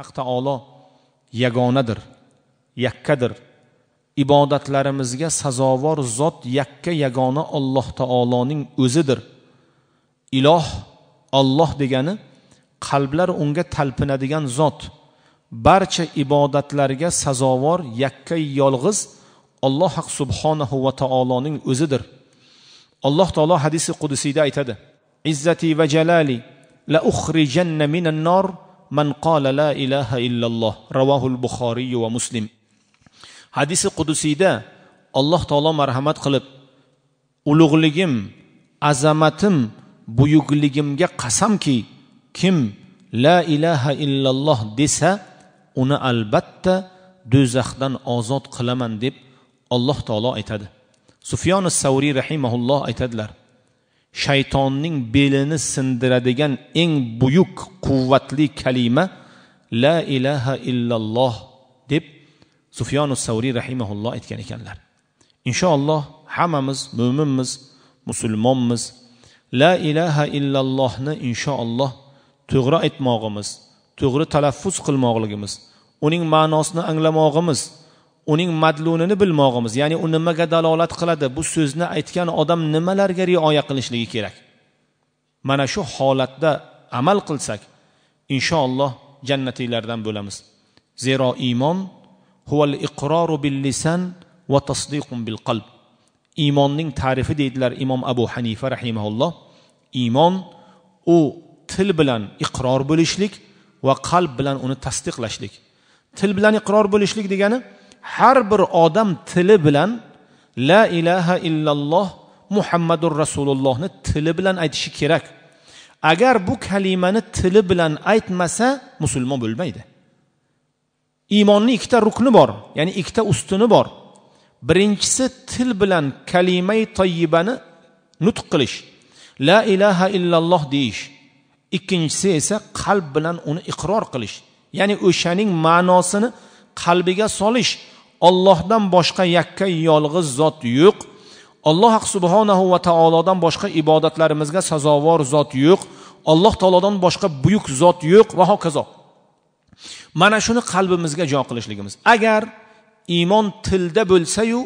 haq taolo yagonadir yakkadir ibodatlarimizga sazovor zot yakka yagona olloh taoloning o'zidir iloh olloh degani qalblar unga talpinadigan zot barcha ibodatlarga sazovor yakka yolg'iz olloh haq subhanahu va taoloning o'zidir alloh taolo hadisi qudusiyda aytadi izzati va jalali la uxrijanna minan nor man qola la ilaha illalloh ravohul buxoriy va muslim hadisi qudusiyda alloh taolo marhamat qilib ulug'ligim azamatim buyukligimga qasamki kim la ilaha illalloh desa uni albatta do'zaxdan ozod qilaman deb alloh taolo aytadi sufyoni savriy rahimaulloh aytadilar shaytonning belini sindiradigan eng buyuk quvvatli kalima la ilaha illalloh deb sufyonu savriy rahimaulloh aytgan ekanlar inshaalloh hammamiz mo'minmiz musulmonmiz la ilaha illallohni inshaalloh to'g'ri aytmog'imiz to'g'ri talaffuz qilmoqligimiz uning ma'nosini anglamog'imiz uning madlunini bilmog'imiz ya'ni u nimaga dalolat qiladi bu so'zni aytgan odam nimalarga rioya qilishligi kerak mana shu holatda amal qilsak inshaalloh jannatiylardan bo'lamiz zero iymon huval iqroru bil lisan va tasdiqun bil qalb iymonning tarifi deydilar imom abu hanifa rahimaulloh iymon u til bilan iqror bo'lishlik va qalb bilan uni tasdiqlashlik til bilan iqror bo'lishlik degani har bir odam tili bilan la ilaha illalloh muhammadur rasulullohni tili bilan aytishi kerak agar bu kalimani tili bilan aytmasa musulmon bo'lmaydi iymonni ikkita rukni bor ya'ni ikkita ustuni bor birinchisi til bilan kalimai toyibani nutq qilish la ilaha illalloh deyish ikkinchisi esa qalb bilan uni iqror qilish ya'ni o'shaning ma'nosini qalbiga solish ollohdan boshqa yakka yolg'iz zot yo'q alloh subhanahu va taolodan boshqa ibodatlarimizga sazovor zot yo'q alloh taolodan boshqa buyuk zot yo'q va hokazo mana shuni qalbimizga jo qilishligimiz agar iymon tilda bo'lsayu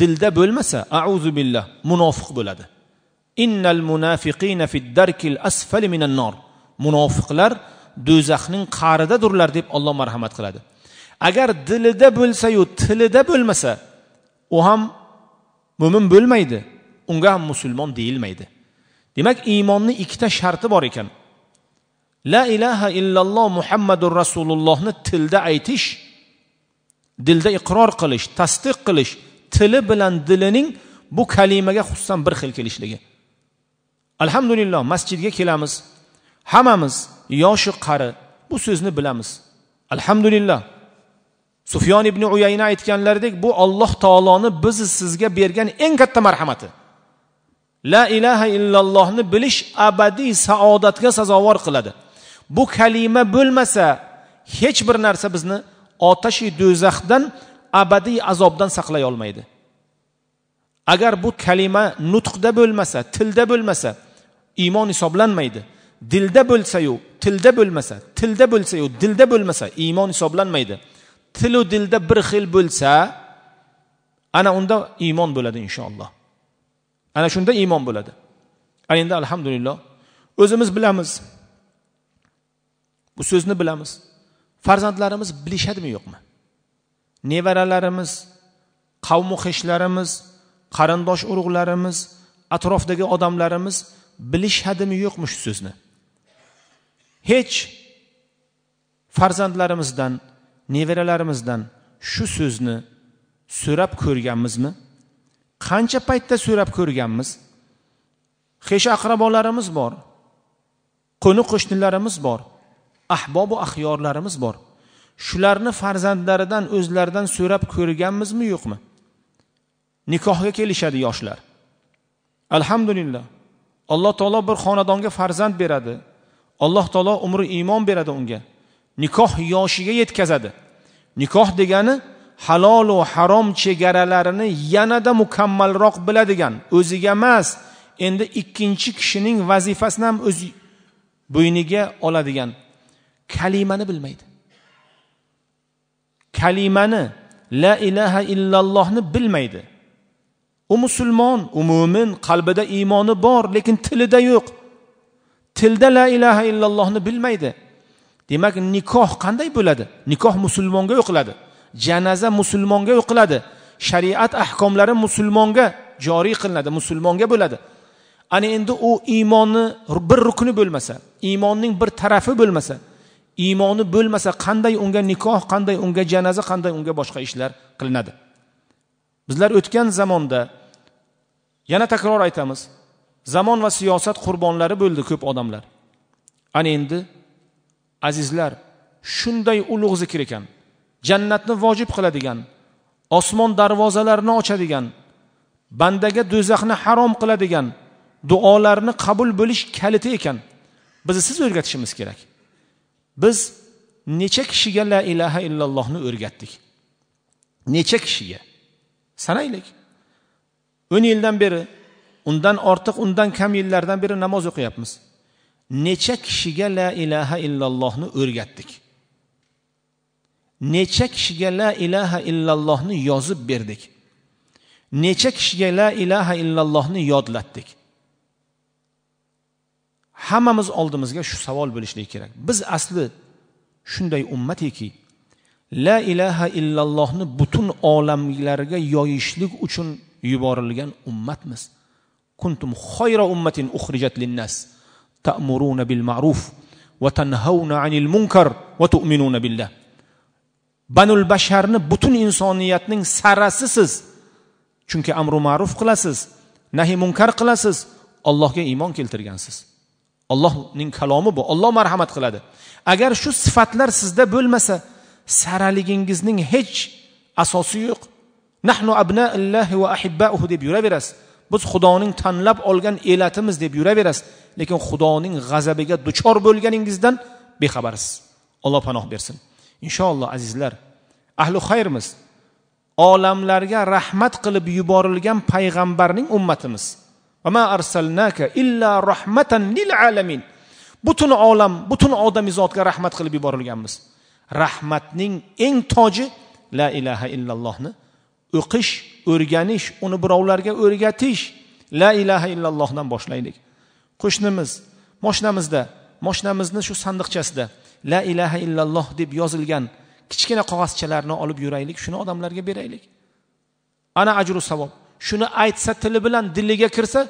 dilda bo'lmasa auzu billah munofiq bo'ladi innal munafiqina fid darkil asfali minan nor munofiqlar do'zaxning qa'ridadurlar deb olloh marhamat qiladi agar dilida bo'lsayu tilida bo'lmasa u ham mo'min bo'lmaydi unga ham musulmon deyilmaydi demak iymonni ikkita sharti bor ekan la ilaha illalloh muhammadur rasulullohni tilda aytish dilda iqror qilish tasdiq qilish tili bilan dilining bu kalimaga xususan bir xil kelishligi alhamdulillah masjidga kelamiz hammamiz yoshi qari bu so'zni bilamiz alhamdulillah sufyon ibn uyayna aytganlaridek bu olloh taoloni biz sizga bergan eng katta marhamati la ilaha illallohni bilish abadiy saodatga sazovor qiladi bu kalima bo'lmasa hech bir narsa bizni otashi do'zaxdan abadiy azobdan saqlay olmaydi agar bu kalima nutqda bo'lmasa tilda bo'lmasa iymon hisoblanmaydi dilda bo'lsayu tilda bo'lmasa tilda bo'lsayu dilda bo'lmasa iymon hisoblanmaydi tilu dilda bir xil bo'lsa ana unda iymon bo'ladi inshaalloh ana shunda iymon bo'ladi ana endi alhamdulillah o'zimiz bilamiz bu so'zni bilamiz farzandlarimiz bilishadimi yo'qmi nevaralarimiz qavmu xeshlarimiz qarindosh urug'larimiz atrofdagi odamlarimiz bilishadimi yo'qmi shu so'zni hech farzandlarimizdan nevaralarimizdan shu so'zni so'rab ko'rganmizmi qancha paytda so'rab ko'rganmiz xesh aqrabolarimiz bor qo'ni qo'shnilarimiz bor ahbobu ahyorlarimiz bor shularni farzandlaridan o'zlaridan so'rab ko'rganmizmi yo'qmi nikohga kelishadi yoshlar alhamdulillah alloh taolo bir xonadonga farzand beradi alloh taolo umri iymon beradi unga nikoh yoshiga yetkazadi nikoh degani halolu harom chegaralarini yanada mukammalroq biladigan o'ziga emas endi ikkinchi kishining vazifasini ham o'z bo'yniga oladigan kalimani bilmaydi kalimani la ilaha illallohni bilmaydi u musulmon u mo'min qalbida iymoni bor lekin tilida yo'q tilda la ilaha illallohni bilmaydi demak nikoh qanday bo'ladi nikoh musulmonga o'qiladi janaza musulmonga o'qiladi shariat ahkomlari musulmonga joriy qilinadi musulmonga bo'ladi ana endi u iymonni bir rukni bo'lmasa iymonning bir tarafi bo'lmasa iymoni bo'lmasa qanday unga nikoh qanday unga janaza qanday unga boshqa ishlar qilinadi bizlar o'tgan zamonda yana takror aytamiz zamon va siyosat qurbonlari bo'ldi ko'p odamlar ana endi azizlar shunday ulug' zikr ekan jannatni vojib qiladigan osmon darvozalarini ochadigan bandaga do'zaxni harom qiladigan duolarni qabul bo'lish kaliti ekan bizni siz o'rgatishimiz kerak biz necha kishiga la ilaha illallohni o'rgatdik necha kishiga sanaylik o'n yildan beri undan ortiq undan kam yillardan beri namoz o'qiyapmiz necha kishiga la ilaha illallohni o'rgatdik necha kishiga la ilaha illallohni yozib berdik necha kishiga la ilaha illallohni yodlatdik hammamiz oldimizga shu savol bo'lishligi kerak biz asli shunday ummatiki la ilaha illallohni butun olamlarga yoyishlik uchun yuborilgan ummatmiz kuntum xoyra ummatin uxrijat linnas ta'muruna bil ma'ruf تأمرون بالمعروف وتنهون munkar va tu'minuna billah banul basharni butun insoniyatning sarasi siz chunki amru ma'ruf qilasiz nahiy munkar qilasiz allohga iymon keltirgansiz allohning kalomi bu olloh marhamat qiladi agar shu sifatlar sizda bo'lmasa saraligingizning hech asosi yo'q nahnu abnaillahi va ahibbauhu deb yuraverasiz biz xudoning tanlab olgan elatimiz deb yuraverasiz lekin xudoning g'azabiga duchor bo'lganingizdan bexabarsiz alloh panoh bersin inshaalloh azizlar ahli xayrmiz olamlarga rahmat qilib yuborilgan payg'ambarning ummatimiz illa rahmatan lil alamin butun olam butun odamizotga rahmat qilib yuborilganmiz rahmatning eng toji la ilaha illallohni o'qish o'rganish uni birovlarga o'rgatish la ilaha illallohdan boshlaylik qo'shnimiz moshinamizda moshinamizni shu sandiqchasida la ilaha illalloh deb yozilgan kichkina qog'ozchalarni olib yuraylik shuni odamlarga beraylik ana ajru savob shuni aytsa tili bilan diliga kirsa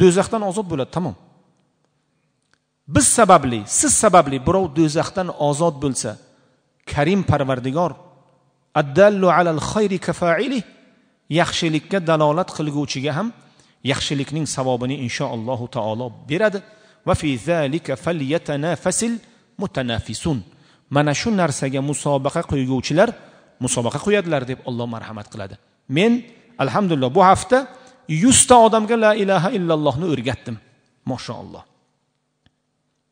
do'zaxdan ozod bo'ladi tamom biz sababli siz sababli birov do'zaxdan ozod bo'lsa karim parvardigor addallu alal xayri kafaili yaxshilikka dalolat qilguvchiga ham yaxshilikning savobini inshaallohu taolo beradi va fi zalika falyatanafasil mutanafisun mana shu narsaga musobaqa qo'yguvchilar musobaqa qo'yadilar deb olloh marhamat qiladi men alhamdulillah bu hafta yuzta odamga la ilaha illallohni o'rgatdim mashaalloh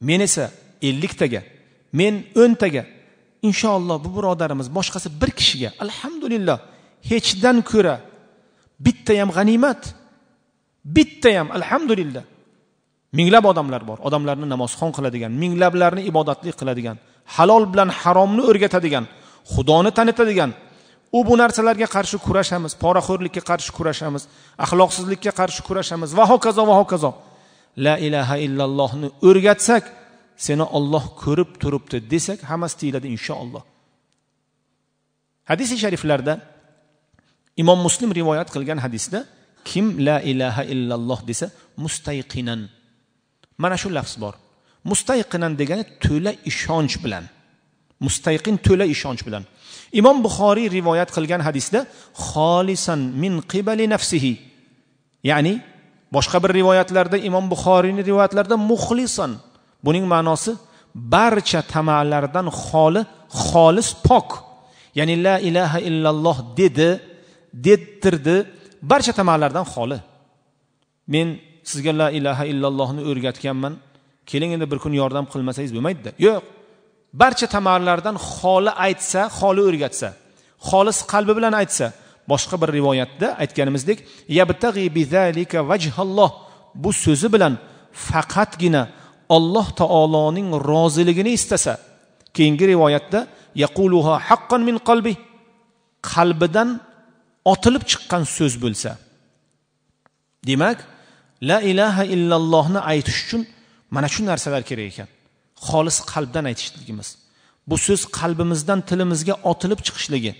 men esa elliktaga men o'ntaga inshaalloh bu birodarimiz boshqasi bir kishiga alhamdulillah hechdan ko'ra bitta ham g'animat bitta ham alhamdulillah minglab odamlar bor odamlarni namozxon qiladigan minglablarni ibodatli qiladigan halol bilan haromni o'rgatadigan xudoni tanitadigan u bu narsalarga qarshi kurashamiz poraxo'rlikka qarshi kurashamiz axloqsizlikka qarshi kurashamiz va hokazo va hokazo la ilaha illallohni o'rgatsak seni olloh ko'rib turibdi desak hammasi tiyiladi inshaalloh hadisi shariflarda imom muslim rivoyat qilgan hadisda kim la ilaha illalloh desa mustayqinan mana shu lafz bor mustayqinan degani to'la ishonch bilan mustayqin to'la ishonch bilan imom buxoriy rivoyat qilgan hadisda xolisan min qibali nafsihi ya'ni boshqa bir rivoyatlarda imom buxoriyni rivoyatlarida muxlisan buning ma'nosi barcha tamalardan xoli xolis pok ya'ni la ilaha illalloh dedi debtirdi barcha tamalardan xoli men sizga la ilaha illallohni o'rgatganman keling endi bir kun yordam qilmasangiz bo'lmaydida yo'q barcha tamalardan xoli aytsa xoli o'rgatsa xolis qalbi bilan aytsa boshqa bir rivoyatda aytganimizdek bu so'zi bilan faqatgina olloh taoloning roziligini istasa keyingi rivoyatda yaquluha haqqan min qalbi qalbidan otilib chiqqan so'z bo'lsa demak la ilaha illallohni aytish uchun mana shu narsalar kerak ekan xolis qalbdan aytishligimiz bu so'z qalbimizdan tilimizga otilib chiqishligi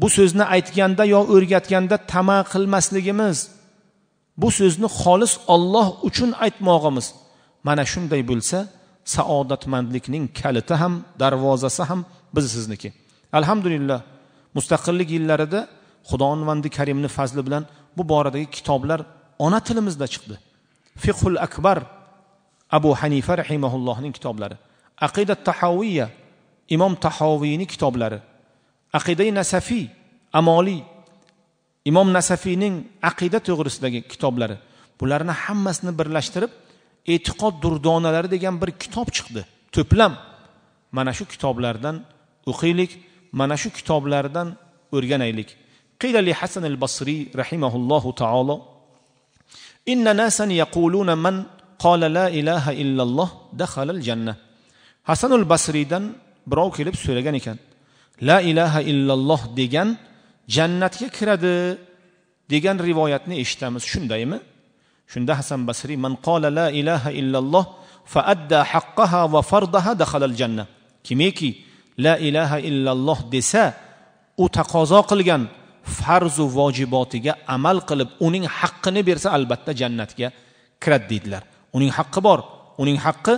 bu so'zni aytganda yo o'rgatganda tama qilmasligimiz bu so'zni xolis olloh uchun aytmog'imiz mana shunday bo'lsa saodatmandlikning kaliti ham darvozasi ham biz sizniki alhamdulillah mustaqillik yillarida xudovandi karimni fazli bilan bu boradagi kitoblar ona tilimizda chiqdi fiqhul akbar abu hanifa rahimaullohning kitoblari aqida tahoviya imom tahoviyni kitoblari aqidai nasafiy amoliy imom nasafiyning aqida to'g'risidagi kitoblari bularni hammasini birlashtirib e'tiqod durdonalari degan bir kitob chiqdi to'plam mana shu kitoblardan o'qiylik mana shu kitoblardan o'rganaylik qila hasan al basriy rahimahullohu taolo inna nasan yaquluna man qala la ilaha illalloh dakhala al janna hasanul basriydan birov kelib so'ragan ekan la ilaha illalloh degan jannatga kiradi degan rivoyatni eshitamiz shundaymi shunda hasan basriy man qola la ilaha illalloh fa adda haqqaha va fardaha dahalal janna kimiki la ilaha illalloh desa u taqozo qilgan farzu vojibotiga amal qilib uning haqqini bersa albatta jannatga kiradi deydilar uning haqqi bor uning haqqi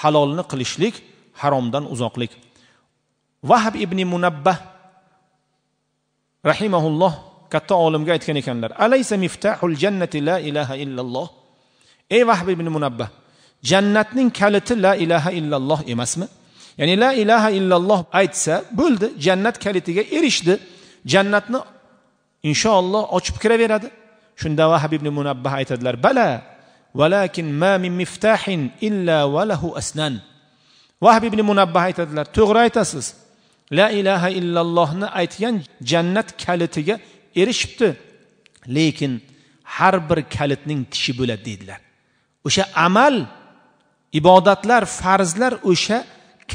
halolni qilishlik haromdan uzoqlik vahab ibn munabbah rahimaulloh katta olimga aytgan ekanlar alaysa miftahul jannati la ilaha illalloh ey vahbi ibn munabbah jannatning kaliti la ilaha illalloh emasmi ya'ni la ilaha illalloh aytsa bo'ldi jannat kalitiga erishdi jannatni inshaalloh ochib kiraveradi shunda vahab ibn munabbah aytadilar bala valakin ma min miftahin illa valahu asnan vahb ibn munabbah aytadilar to'g'ri aytasiz la ilaha illallohni aytgan jannat kalitiga erishibdi lekin har bir kalitning tishi bo'ladi deydilar o'sha amal ibodatlar farzlar o'sha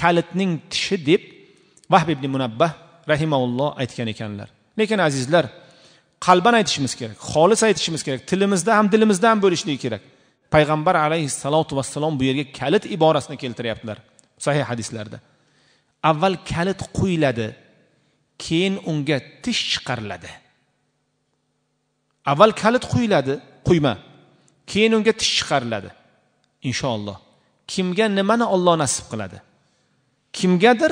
kalitning tishi deb vahb ibn munabbah rahimaulloh aytgan ekanlar lekin azizlar qalban aytishimiz kerak xolis aytishimiz kerak tilimizda ham dilimizda ham bo'lishligi kerak payg'ambar alayhissalotu vassalom bu yerga kalit iborasini keltiryaptilar sahih hadislarda avval kalit qo'yiladi keyin unga tish chiqariladi avval kalit quyiladi quyma keyin unga tish chiqariladi inshaalloh kimga nimani olloh nasib qiladi kimgadir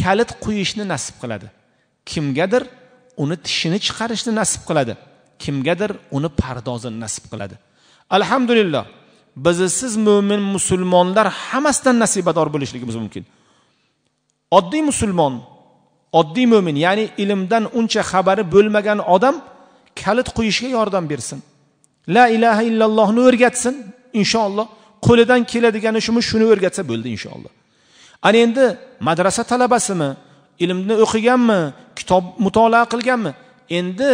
kalit quyishni nasib qiladi kimgadir uni tishini chiqarishni nasib qiladi kimgadir uni pardozini nasib qiladi alhamdulillah bizni siz mo'min musulmonlar hammasidan nasibador bo'lishligimiz mumkin oddiy musulmon oddiy mo'min ya'ni ilmdan uncha xabari bo'lmagan odam kalit qo'yishga yordam bersin la ilaha illallohni o'rgatsin inshaalloh qo'lidan keladigani shumi shuni o'rgatsa bo'ldi inshaalloh ana endi madrasa talabasimi ilmni o'qiganmi kitob mutolaa qilganmi endi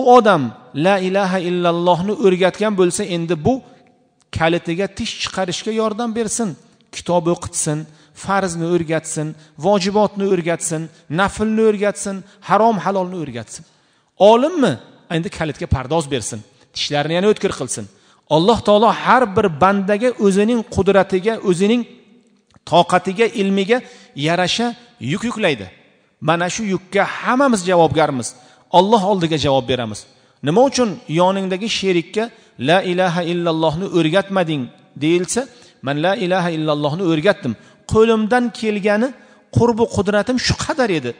u odam la ilaha illallohni o'rgatgan bo'lsa endi bu kalitiga tish chiqarishga yordam bersin kitob o'qitsin farzni o'rgatsin vojibotni o'rgatsin naflni o'rgatsin harom halolni o'rgatsin olimmi endi kalitga pardoz bersin tishlarini yana o'tkir qilsin alloh taolo har bir bandaga o'zining qudratiga o'zining toqatiga ilmiga yarasha yuk yuklaydi mana shu yukka hammamiz javobgarmiz olloh oldiga javob beramiz nima uchun yoningdagi sherikka la ilaha illallohni o'rgatmading deyilsa man la ilaha illallohni o'rgatdim qo'limdan kelgani qurbi qudratim shu qadar edi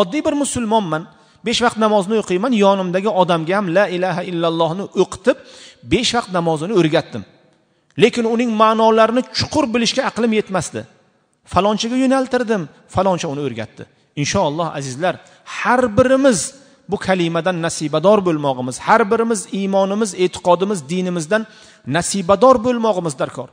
oddiy bir musulmonman besh vaqt namozni o'qiyman yonimdagi odamga ham la ilaha illallohni o'qitib besh vaqt namozini o'rgatdim lekin uning ma'nolarini chuqur bilishga aqlim yetmasdi falonchiga yo'naltirdim faloncha uni o'rgatdi inshaalloh azizlar har birimiz bu kalimadan nasibador bo'lmog'imiz har birimiz iymonimiz e'tiqodimiz dinimizdan nasibador bo'lmog'imiz darkor